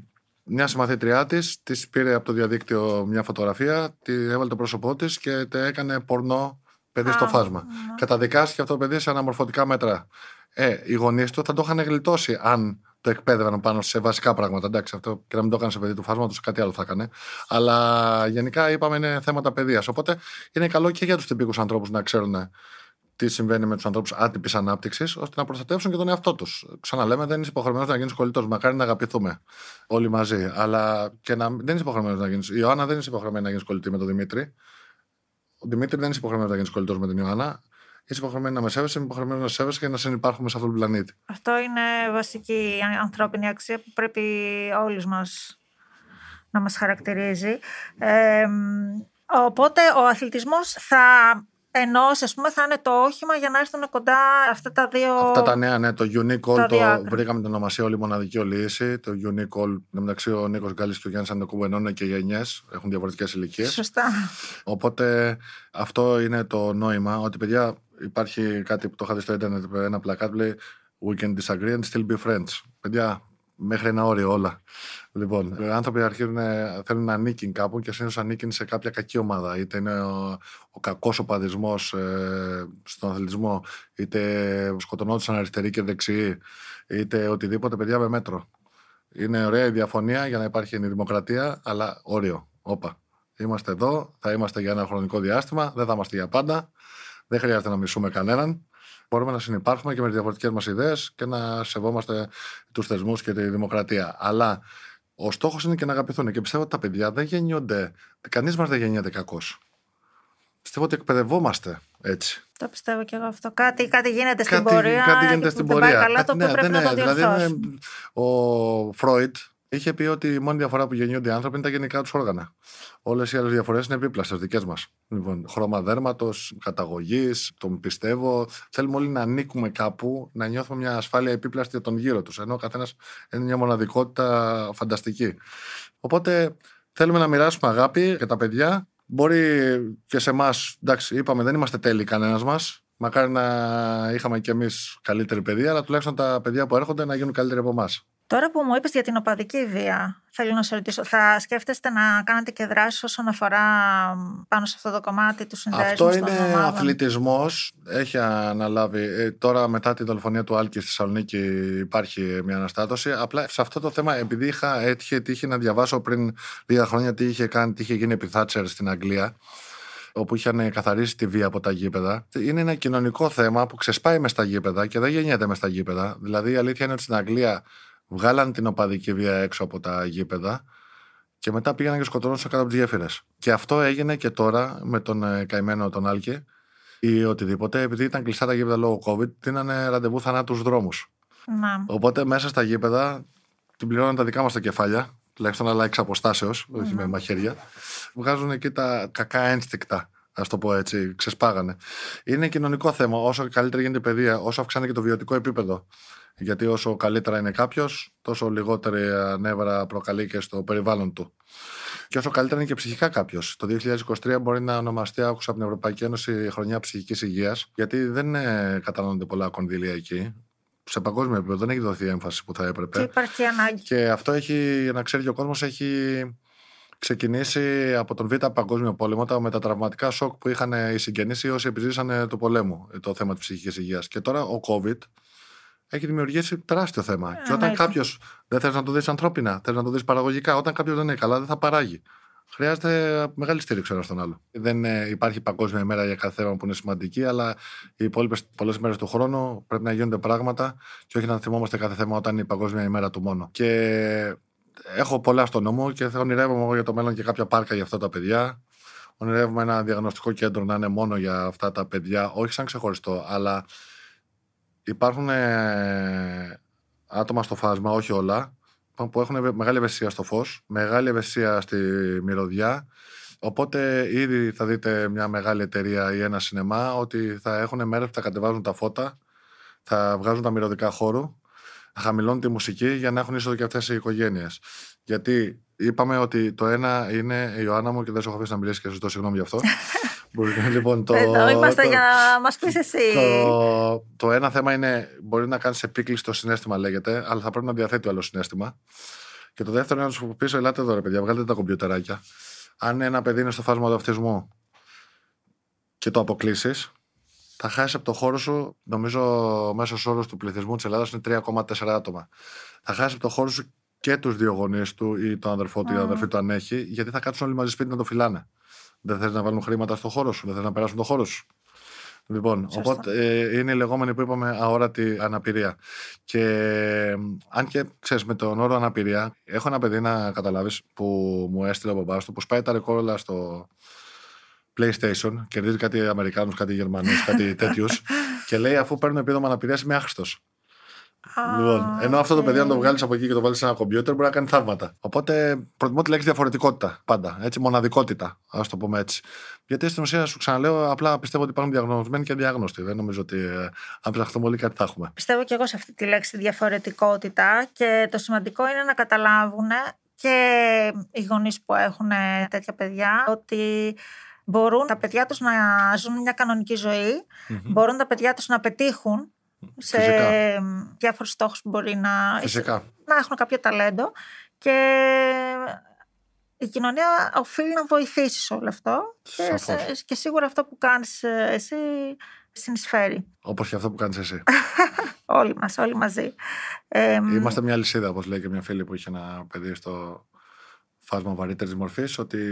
μια συμμαθήτριά της της πήρε από το διαδίκτυο μια φωτογραφία, τη έβαλε το πρόσωπό της και έκανε πορνό παιδί στο φάσμα. Καταδικάστηκε αυτό το παιδί σε αναμορφωτικά μέτρα. Ε, οι γονείς του θα το είχαν γλιτώσει αν το εκπαίδευαν πάνω σε βασικά πράγματα. Εντάξει, αυτό και να μην το έκανε σε παιδί του φάσματος, κάτι άλλο θα έκανε. Αλλά γενικά είπαμε είναι θέματα παιδείας. Οπότε είναι καλό και για τους τυπικούς ανθρώπους να ξέρουν τι συμβαίνει με τους ανθρώπους άτυπης ανάπτυξης, ώστε να προστατεύσουν και τον εαυτό τους. Ξαναλέμε, δεν είσαι υποχρεωμένος να γίνεις κολλητός. Μακάρι να αγαπηθούμε όλοι μαζί. Αλλά και να... δεν είσαι υποχρεωμένος να γίνεις. Η Ιωάννα δεν είσαι υποχρεωμένη να γίνεις κολλητή με τον Δημήτρη. Ο Δημήτρη δεν είναι υποχρεωμένος να γίνεις κολλητός με την Ιωάννα είσαι υποχρεωμένη να με σέβεσαι, είμαι υποχρεωμένη να σέβεσαι και να συνεπάρχουμε σε αυτόν τον πλανήτη. Αυτό είναι βασική ανθρώπινη αξία που πρέπει όλους μας να μας χαρακτηρίζει. Ε, οπότε ο αθλητισμός θα ενώσει, ας πούμε, θα είναι το όχημα για να έρθουν κοντά αυτά τα δύο... Αυτά τα νέα, ναι, το Unique All, το, βρήκαμε την ονομασία όλη μοναδική ολίση. το Unique All, μεταξύ ο Νίκος Γκάλης και ο Γιάννης Αντοκούμπο ενώνουν και γενιές, έχουν διαφορετικές ηλικίες. Σωστά. Οπότε αυτό είναι το νόημα, ότι παιδιά υπάρχει κάτι που το είχα δει στο Ιντερνετ, ένα πλακάτ που λέει We can disagree and still be friends. Παιδιά, μέχρι ένα όριο όλα. Λοιπόν, οι άνθρωποι αρχίζουν, θέλουν να ανήκουν κάπου και συνήθως ανήκουν σε κάποια κακή ομάδα. Είτε είναι ο, ο κακός οπαδισμός ε, στον αθλητισμό, είτε σκοτωνόντουσαν αριστεροί και δεξιοί, είτε οτιδήποτε. Παιδιά με μέτρο. Είναι ωραία η διαφωνία για να υπάρχει η δημοκρατία, αλλά όριο. Όπα. Είμαστε εδώ, θα είμαστε για ένα χρονικό διάστημα, δεν θα είμαστε για πάντα. Δεν χρειάζεται να μισούμε κανέναν. Μπορούμε να συνεπάρχουμε και με τι διαφορετικές μας ιδέες και να σεβόμαστε τους θεσμούς και τη δημοκρατία. Αλλά ο στόχος είναι και να αγαπηθούν. Και πιστεύω ότι τα παιδιά δεν γεννιούνται. Κανείς μας δεν γεννιέται κακός. Πιστεύω ότι εκπαιδευόμαστε έτσι. Το πιστεύω και εγώ αυτό. Κάτι, κάτι γίνεται στην πορεία. Κάτι γίνεται στην πορεία. καλά, το ε, ναι, πρέπει ναι, να το δηλαδή ο Φρόιτ, είχε πει ότι η μόνη διαφορά που γεννιούνται οι άνθρωποι είναι τα γενικά τους όργανα. Όλες οι άλλες διαφορές είναι επίπλαστε δικές μας. Λοιπόν, χρώμα δέρματος, καταγωγής, τον πιστεύω. Θέλουμε όλοι να ανήκουμε κάπου, να νιώθουμε μια ασφάλεια επίπλαστη για τον γύρο τους. Ενώ ο καθένας είναι μια μοναδικότητα φανταστική. Οπότε θέλουμε να μοιράσουμε αγάπη για τα παιδιά. Μπορεί και σε εμάς, εντάξει, είπαμε, δεν είμαστε τέλειοι κανένας μας. Μακάρι να είχαμε κι εμείς καλύτερη παιδεία, αλλά τουλάχιστον τα παιδιά που έρχονται να γίνουν καλύτεροι από εμάς. Τώρα που μου είπες για την οπαδική βία, θέλω να σε ρωτήσω, θα σκέφτεστε να κάνετε και δράσεις όσον αφορά πάνω σε αυτό το κομμάτι του συνδέσμου. Αυτό είναι αθλητισμός. Έχει αναλάβει. Ε, τώρα, μετά τη δολοφονία του Άλκης στη Θεσσαλονίκη, υπάρχει μια αναστάτωση. Απλά σε αυτό το θέμα, επειδή είχα έτυχε τύχει να διαβάσω πριν λίγα χρόνια τι είχε κάνει, τι είχε γίνει επί Θάτσερ στην Αγγλία όπου είχαν καθαρίσει τη βία από τα γήπεδα. Είναι ένα κοινωνικό θέμα που ξεσπάει μες στα γήπεδα και δεν γεννιέται μες στα γήπεδα. Δηλαδή, η αλήθεια είναι ότι στην Αγγλία βγάλαν την οπαδική βία έξω από τα γήπεδα και μετά πήγαν και σκοτώνονταν κάτω από τις γέφυρες. Και αυτό έγινε και τώρα με τον ε, καημένο τον Άλκη ή οτιδήποτε, επειδή ήταν κλειστά τα γήπεδα λόγω COVID, δίνανε ραντεβού θανάτους δρόμους. Οπότε μέσα στα γήπεδα την πληρώναν τα δικά μας τα κεφάλια, τουλάχιστον αλλά εξ αποστάσεως, όχι με μαχαίρια. Βγάζουν εκεί τα κακά ένστικτα, ας το πω έτσι, ξεσπάγανε. Είναι κοινωνικό θέμα. Όσο καλύτερα γίνεται η παιδεία, όσο αυξάνεται και το βιωτικό επίπεδο γιατί όσο καλύτερα είναι κάποιος, τόσο λιγότερη νεύρα προκαλεί και στο περιβάλλον του. Και όσο καλύτερα είναι και ψυχικά κάποιος. Το 2023 μπορεί να ονομαστεί, άκουσα από την Ευρωπαϊκή Ένωση, χρονιά ψυχικής υγείας, γιατί δεν ε, καταναλώνονται πολλά κονδύλια εκεί σε παγκόσμιο επίπεδο δεν έχει δοθεί έμφαση που θα έπρεπε. Και υπάρχει ανάγκη. Και αυτό έχει, να ξέρει ο κόσμος, έχει ξεκινήσει από τον Β' Παγκόσμιο Πόλεμο, τα τραυματικά σοκ που είχαν οι συγγενείς ή όσοι επιζήσανε το πολέμο, το θέμα της ψυχικής υγείας. Και τώρα ο COVID έχει δημιουργήσει τεράστιο θέμα. και όταν κάποιος δεν θέλει να το δεις ανθρώπινα, θέλει να το δεις παραγωγικά, όταν κάποιος δεν είναι καλά, δεν θα παράγει. Χρειάζεται μεγάλη στήριξη ένα στον άλλο. Δεν ε, υπάρχει παγκόσμια ημέρα για κάθε θέμα που είναι σημαντική, αλλά οι υπόλοιπες πολλές μέρες του χρόνου πρέπει να γίνονται πράγματα και όχι να θυμόμαστε κάθε θέμα όταν είναι η παγκόσμια ημέρα του μόνο. Και έχω πολλά στο νόμο και θα ονειρεύομαι εγώ για το μέλλον και κάποια πάρκα για αυτά τα παιδιά. Ονειρεύομαι ένα διαγνωστικό κέντρο να είναι μόνο για αυτά τα παιδιά, όχι σαν ξεχωριστό, αλλά υπάρχουν ε, άτομα στο φάσμα, όχι όλα, που έχουν μεγάλη ευαισθησία στο φως, μεγάλη ευαισθησία στη μυρωδιά, Οπότε ήδη θα δείτε μια μεγάλη εταιρεία ή ένα σινεμά ότι θα έχουν μέρες που θα κατεβάζουν τα φώτα, θα βγάζουν τα μυρωδικά χώρου, θα χαμηλώνουν τη μουσική για να έχουν είσοδο και αυτές οι οικογένειες. Γιατί είπαμε ότι το ένα είναι η Ιωάννα μου και δεν σου έχω αφήσει να μιλήσεις και σα ζητώ συγγνώμη γι' αυτό. λοιπόν, το, Εδώ είμαστε το, για να μας πεις εσύ. Το, ένα θέμα είναι μπορεί να κάνεις επίκληση το συνέστημα, λέγεται, αλλά θα πρέπει να διαθέτει άλλος συνέστημα. Και το δεύτερο είναι να σου πεις: Ελάτε εδώ, ρε παιδιά, βγάλετε τα κομπιουτεράκια. Αν ένα παιδί είναι στο φάσμα του αυτισμού και το αποκλείσεις, θα χάσεις από το χώρο σου, νομίζω ο μέσος όρος του πληθυσμού της Ελλάδας είναι 3,4 άτομα. Θα χάσεις από το χώρο σου και τους δύο γονείς του ή τον αδερφό του ή την αδερφή του αν έχει, γιατί θα κάτσουν όλοι μαζί σπίτι να το φυλάνε. Δεν θες να βάλουν χρήματα στο χώρο σου, δεν θες να περάσουν το χώρο σου. Λοιπόν, οπότε ε, είναι η λεγόμενη που είπαμε αόρατη αναπηρία. Και ε, αν και ξέρεις, με τον όρο αναπηρία, έχω ένα παιδί να καταλάβεις που μου έστειλε ο μπαμπάς του που σπάει τα ρεκόρ στο PlayStation, κερδίζει κάτι Αμερικάνους, κάτι Γερμανούς, κάτι τέτοιους. και λέει, αφού παίρνουν επίδομα αναπηρίας, είμαι άχρηστος. Λοιπόν, ενώ αυτό το παιδί, αν το βγάλεις από εκεί και το βάλεις σε ένα κομπιούτερ, μπορεί να κάνει θαύματα. Οπότε προτιμώ τη λέξη διαφορετικότητα πάντα. Έτσι, μοναδικότητα, ας το πούμε έτσι. Γιατί στην ουσία σου ξαναλέω, απλά πιστεύω ότι υπάρχουν διαγνωσμένοι και διάγνωστοι. Δεν νομίζω ότι ε, αν ψαχθούμε όλοι κάτι θα έχουμε. Πιστεύω και εγώ σε αυτή τη λέξη διαφορετικότητα και το σημαντικό είναι να καταλάβουν και οι γονείς που έχουν ε, τέτοια παιδιά ότι μπορούν τα παιδιά τους να ζουν μια κανονική ζωή, mm-hmm. μπορούν τα παιδιά τους να πετύχουν σε διάφορους στόχους που μπορεί να... να έχουν κάποιο ταλέντο. Και η κοινωνία οφείλει να βοηθήσεις όλο αυτό. Και, σίγουρα αυτό που κάνεις ε, εσύ συνεισφέρει. Όπως και αυτό που κάνεις εσύ. όλοι μας, όλοι μαζί. Είμαστε μια λυσίδα, όπως λέει και μια φίλη που είχε ένα παιδί στο φάσμα βαρύτερης μορφής, ότι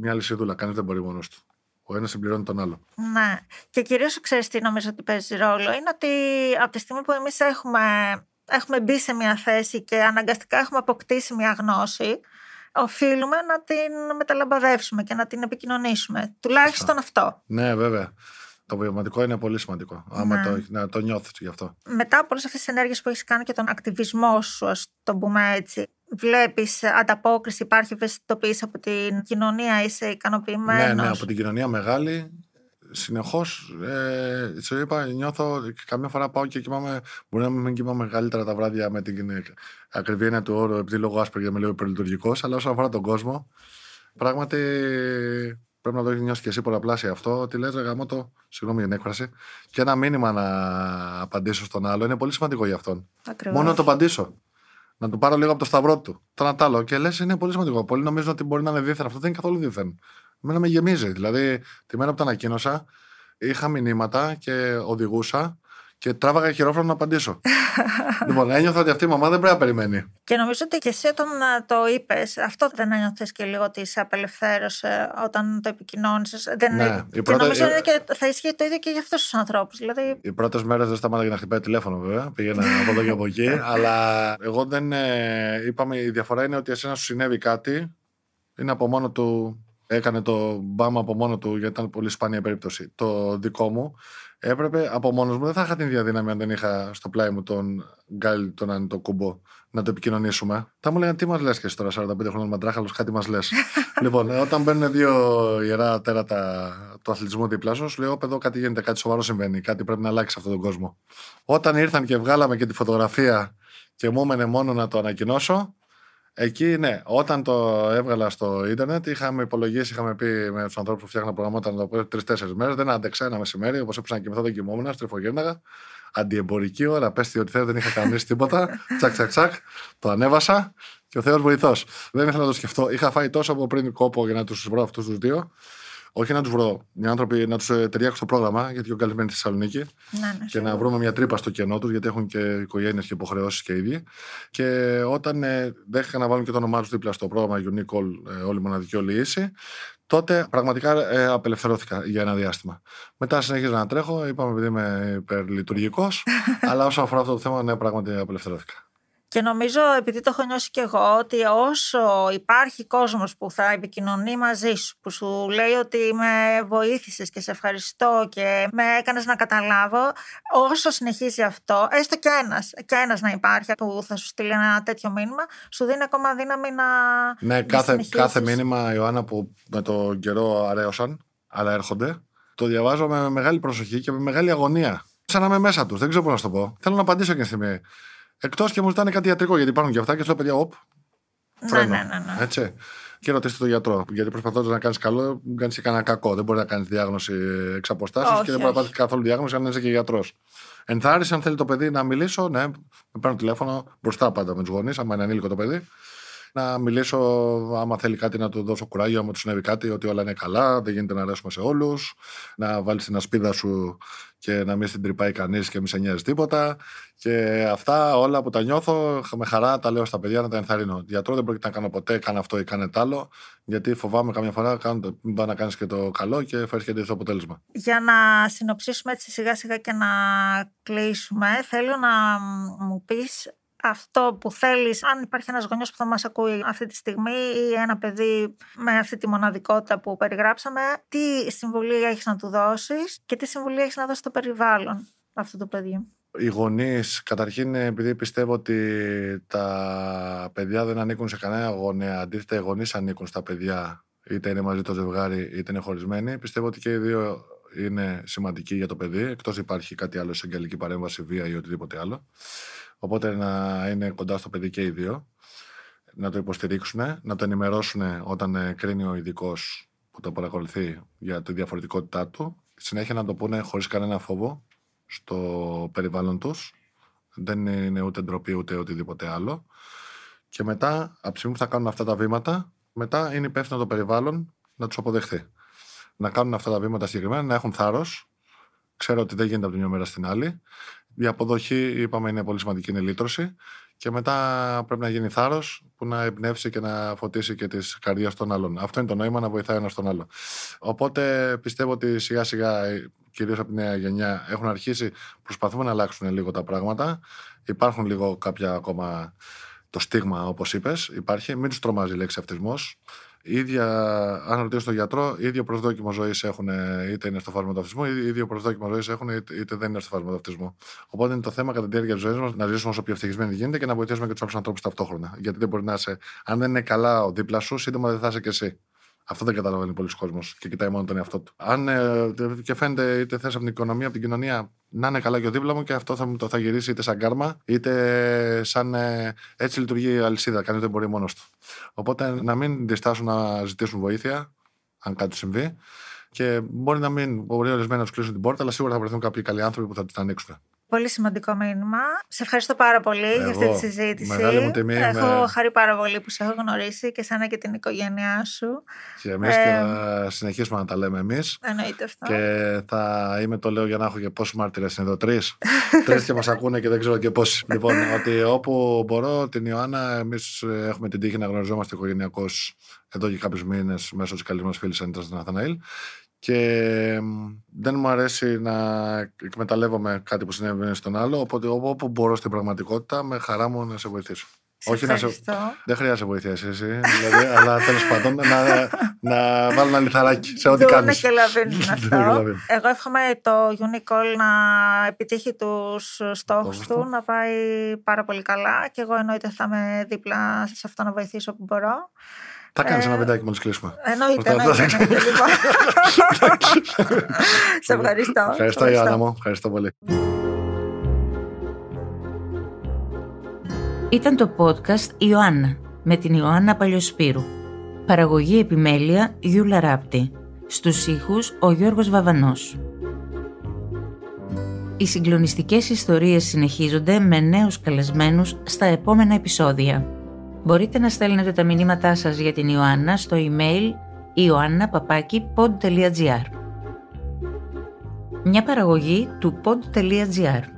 μια λυσίδουλα κανείς δεν μπορεί μόνος του. Ο ένας συμπληρώνει τον άλλο. Ναι. Και κυρίως ξέρεις τι νομίζω ότι παίζει ρόλο. Είναι ότι από τη στιγμή που εμείς έχουμε, έχουμε μπει σε μια θέση και αναγκαστικά έχουμε αποκτήσει μια γνώση, οφείλουμε να την μεταλαμπαδεύσουμε και να την επικοινωνήσουμε. Τουλάχιστον αυτό. Ναι, βέβαια. Το βιωματικό είναι πολύ σημαντικό. Άμα ναι. το, το νιώθεις γι' αυτό. Μετά από όλες αυτές τις ενέργειες που έχεις κάνει και τον ακτιβισμό σου, ας το πούμε έτσι, Βλέπεις ανταπόκριση, υπάρχει ευαισθητοποίηση από την κοινωνία, είσαι ικανοποιημένος. Ναι, ναι, από την κοινωνία μεγάλη. Συνεχώς, ε, σου είπα, νιώθω καμιά φορά πάω και κοιμάμαι. Μπορεί να μην κοιμάμαι μεγαλύτερα τα βράδια με την ακριβή έννοια του όρου, επειδή λόγω άσπρη με λέω υπερλειτουργικός, αλλά όσον αφορά τον κόσμο, πράγματι πρέπει να το έχεις νιώσει και εσύ πολλαπλάσια αυτό. Ότι λες, γαμώ το, συγγνώμη για την έκφραση, και ένα μήνυμα να απαντήσω στον άλλο είναι πολύ σημαντικό για αυτόν. Ακριβώς. Μόνο να το απαντήσω να του πάρω λίγο από το σταυρό του. Τώρα τα Και λες, είναι πολύ σημαντικό. Πολλοί νομίζω ότι μπορεί να είναι δίθεν. Αυτό δεν είναι καθόλου δίθεν. Εμένα με γεμίζει. Δηλαδή, τη μέρα που το ανακοίνωσα, είχα μηνύματα και οδηγούσα και τράβαγα χειρόφρονο να απαντήσω. λοιπόν, ένιωθα ότι αυτή η μαμά δεν πρέπει να περιμένει. Και νομίζω ότι και εσύ όταν ε, το είπες, αυτό δεν ένιωθες και λίγο ότι σε απελευθέρωσε όταν το επικοινώνησες. Δεν... Ναι, και πρώτα... νομίζω ότι θα ισχύει το ίδιο και για αυτούς τους ανθρώπους. Δηλαδή... Οι πρώτες μέρες δεν σταμάτησε να χτυπάει τηλέφωνο, βέβαια. Πήγαινα από εδώ και από εκεί. αλλά εγώ δεν. Ε, είπαμε, η διαφορά είναι ότι εσένα σου συνέβη κάτι. Είναι από μόνο του έκανε το μπάμα από μόνο του, γιατί ήταν πολύ σπάνια περίπτωση. Το δικό μου έπρεπε από μόνος μου. Δεν θα είχα την ίδια αν δεν είχα στο πλάι μου τον Γκάλι, τον Άννη, Κούμπο, να το επικοινωνήσουμε. Θα μου λέγανε τι μας λες και εσύ τώρα, 45 χρόνια μαντράχαλος, κάτι μας λες. λοιπόν, όταν μπαίνουν δύο ιερά τέρατα του αθλητισμού δίπλα σου, σου λέω: παιδό, κάτι γίνεται, κάτι σοβαρό συμβαίνει, κάτι πρέπει να αλλάξει σε αυτόν τον κόσμο. Όταν ήρθαν και βγάλαμε και τη φωτογραφία και μου έμενε μόνο να το ανακοινώσω, Εκεί, ναι, όταν το έβγαλα στο Ιντερνετ, είχαμε υπολογίσει, είχαμε πει με τους ανθρώπους που φτιάχναν προγράμματα να το πω τρει-τέσσερι μέρες. Δεν άντεξα ένα μεσημέρι, όπως έπρεπε να κοιμηθώ, δεν κοιμόμουν, στριφογέρναγα. Αντιεμπορική ώρα, πες ό,τι θέλω, δεν είχα κανεί τίποτα. τσακ, τσακ, τσακ. Το ανέβασα και ο Θεός βοηθός. Δεν ήθελα να το σκεφτώ. Είχα φάει τόσο από πριν κόπο για να τους βρω αυτούς τους δύο. Όχι να τους βρω. Οι άνθρωποι να τους ε, ταιριάξω στο πρόγραμμα, γιατί ο καλυμμένοι στη Θεσσαλονίκη. Να, ναι, και να βρούμε μια τρύπα στο κενό τους, γιατί έχουν και οικογένειες και υποχρεώσεις και ίδιοι. Και όταν ε, δέχτηκαν να βάλουν και το όνομά τους δίπλα στο πρόγραμμα Unicall, ε, όλη μοναδική, όλη ίση, τότε πραγματικά ε, απελευθερώθηκα για ένα διάστημα. Μετά συνέχιζα να τρέχω, είπαμε επειδή είμαι υπερλειτουργικός, αλλά όσον αφορά αυτό το θέμα, ναι, πράγματι απελευθερώθηκα. Και νομίζω, επειδή το έχω νιώσει και εγώ, ότι όσο υπάρχει κόσμος που θα επικοινωνεί μαζί σου, που σου λέει ότι με βοήθησες και σε ευχαριστώ και με έκανες να καταλάβω, όσο συνεχίζει αυτό, έστω και ένας, και ένας να υπάρχει που θα σου στείλει ένα τέτοιο μήνυμα, σου δίνει ακόμα δύναμη να Ναι, κάθε, κάθε μήνυμα, Ιωάννα, που με τον καιρό αρέωσαν, αλλά έρχονται, το διαβάζω με μεγάλη προσοχή και με μεγάλη αγωνία. Σαν να είμαι μέσα τους, δεν ξέρω πώς να το πω. Θέλω να απαντήσω και στιγμή. Εκτός και μου ζητάνε κάτι ιατρικό, γιατί υπάρχουν και αυτά και σου λέω παιδιά, οπ. Ναι, ναι, ναι, ναι, Έτσι. Και ρωτήστε τον γιατρό, γιατί προσπαθώντας να κάνεις καλό, δεν κάνει κανένα κακό. Δεν μπορεί να κάνεις διάγνωση εξ αποστάσεως και δεν μπορεί να πάρεις καθόλου διάγνωση αν είσαι και γιατρός. Ενθάρρυνση, αν θέλει το παιδί να μιλήσω, ναι, με παίρνω τηλέφωνο μπροστά πάντα με τους γονείς, άμα είναι ανήλικο το παιδί να μιλήσω άμα θέλει κάτι να του δώσω κουράγιο, άμα του συνέβη κάτι, ότι όλα είναι καλά, δεν γίνεται να αρέσουμε σε όλους. Να βάλει την ασπίδα σου και να μην την τρυπάει κανείς και μην σε νοιάζει τίποτα. Και αυτά όλα που τα νιώθω, με χαρά τα λέω στα παιδιά να τα ενθαρρύνω. Γιατρό δεν πρόκειται να κάνω ποτέ, κάνω αυτό ή κάνε τ' άλλο, γιατί φοβάμαι καμιά φορά κάνω, μην να κάνεις και το καλό και φέρει και το αποτέλεσμα. Για να συνοψίσουμε έτσι σιγά σιγά και να κλείσουμε, θέλω να μου πεις αυτό που θέλεις, αν υπάρχει ένας γονιός που θα μας ακούει αυτή τη στιγμή ή ένα παιδί με αυτή τη μοναδικότητα που περιγράψαμε, τι συμβουλή έχεις να του δώσεις και τι συμβουλή έχεις να δώσεις στο περιβάλλον αυτού του παιδιού. Οι γονείς, καταρχήν, επειδή πιστεύω ότι τα παιδιά δεν ανήκουν σε κανένα γονέα, αντίθετα, οι γονείς ανήκουν στα παιδιά, είτε είναι μαζί το ζευγάρι, είτε είναι χωρισμένοι. Πιστεύω ότι και οι δύο είναι σημαντικοί για το παιδί, εκτός υπάρχει κάτι άλλο σε παρέμβαση, βία ή οτιδήποτε άλλο. Οπότε να είναι κοντά στο παιδί και οι δύο, να το υποστηρίξουν, να το ενημερώσουν όταν ε, κρίνει ο ειδικός που το παρακολουθεί για τη διαφορετικότητά του. Συνέχεια να το πούνε χωρίς κανένα φόβο στο περιβάλλον τους. Δεν είναι ούτε ντροπή ούτε οτιδήποτε άλλο. Και μετά, από τη που θα κάνουν αυτά τα βήματα, μετά είναι υπεύθυνο το περιβάλλον να τους αποδεχθεί. Να κάνουν αυτά τα βήματα συγκεκριμένα, να έχουν θάρρος. Ξέρω ότι δεν γίνεται από τη μια μέρα στην άλλη η αποδοχή, είπαμε, είναι πολύ σημαντική, είναι λύτρωση. Και μετά πρέπει να γίνει θάρρος που να εμπνεύσει και να φωτίσει και τις καρδιές των άλλων. Αυτό είναι το νόημα, να βοηθάει ένας τον άλλο. Οπότε πιστεύω ότι σιγά σιγά, κυρίως από τη νέα γενιά, έχουν αρχίσει. Προσπαθούμε να αλλάξουν λίγο τα πράγματα. Υπάρχουν λίγο κάποια ακόμα. Το στίγμα, όπως είπες, υπάρχει. Μην τους τρομάζει η λέξη αυτισμός ίδια, αν ρωτήσω τον γιατρό, ίδιο προσδόκιμο ζωής έχουν είτε είναι στο του είτε ίδιο προσδόκιμο ζωής έχουν είτε δεν είναι στο αυτισμού. Οπότε είναι το θέμα κατά τη διάρκεια της ζωής μας να ζήσουμε όσο πιο ευτυχισμένοι γίνεται και να βοηθήσουμε και τους άλλους ανθρώπους ταυτόχρονα. Γιατί δεν μπορεί να είσαι, αν δεν είναι καλά ο δίπλα σου, σύντομα δεν θα είσαι και εσύ. Αυτό δεν καταλαβαίνει πολλοί κόσμος και κοιτάει μόνο τον εαυτό του. Αν ε, και φαίνεται είτε θες από την οικονομία, από την κοινωνία, να είναι καλά και ο δίπλα μου και αυτό θα μου το θα γυρίσει είτε σαν κάρμα, είτε σαν. Ε, έτσι λειτουργεί η αλυσίδα. Κανείς δεν μπορεί μόνος του. Οπότε να μην διστάσουν να ζητήσουν βοήθεια, αν κάτι συμβεί. Και μπορεί να μην, μπορεί ορισμένοι να τους κλείσουν την πόρτα, αλλά σίγουρα θα βρεθούν κάποιοι καλοί άνθρωποι που θα τους ανοίξουν. Πολύ σημαντικό μήνυμα. Σε ευχαριστώ πάρα πολύ για αυτή τη συζήτηση. Μεγάλη μου τιμή. Έχω με... χαρεί πάρα πολύ που σε έχω γνωρίσει και σαν και την οικογένειά σου. Και εμείς ε... και συνεχίσουμε να τα λέμε εμείς. Εννοείται αυτό. Και θα είμαι, το λέω για να έχω και πόσοι μάρτυρες είναι εδώ. Τρεις. Τρεις και μας ακούνε και δεν ξέρω και πόσοι. λοιπόν, ότι όπου μπορώ την Ιωάννα, εμείς έχουμε την τύχη να γνωριζόμαστε οικογενειακώ εδώ και κάποιους μήνες μέσω της καλής μας φίλης Ανίτα Ναθαναήλ και δεν μου αρέσει να εκμεταλλεύομαι κάτι που συνέβαινε στον άλλο. Οπότε, όπου μπορώ στην πραγματικότητα, με χαρά μου να σε βοηθήσω. Όχι να σε... Δεν χρειάζεται βοήθεια εσύ, δηλαδή, αλλά τέλος πάντων να, να βάλω ένα λιθαράκι σε ό,τι κάνει. Δεν αυτό. Εγώ εύχομαι το Unicall να επιτύχει τους στόχους του, να πάει πάρα πολύ καλά. Και εγώ εννοείται θα είμαι δίπλα σε αυτό να βοηθήσω όπου μπορώ. Θα κάνεις ένα ε, βιντεάκι μόλις κλείσουμε. Εννοείται. εννοείται λοιπόν. Σε ευχαριστώ. Ευχαριστώ, Ιωάννα μου. Ευχαριστώ πολύ. ήταν το podcast «Ιωάννα» με την Ιωάννα Παλιοσπύρου. Παραγωγή επιμέλεια Γιούλα Ράπτη. Στους ήχους ο Γιώργος Βαβανός. Οι συγκλονιστικές ιστορίες συνεχίζονται με νέους καλεσμένους στα επόμενα επεισόδια. Μπορείτε να στέλνετε τα μηνύματά σας για την Ιωάννα στο email ioannapapakipod.gr Μια παραγωγή του pod.gr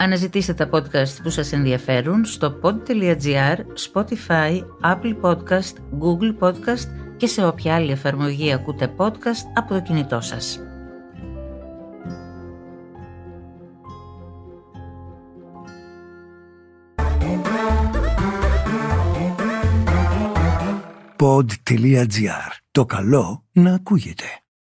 Αναζητήστε τα podcast που σας ενδιαφέρουν στο pod.gr, Spotify, Apple Podcast, Google Podcast και σε όποια άλλη εφαρμογή ακούτε podcast από το κινητό σας. Pod.gr. Το καλό να ακούγεται.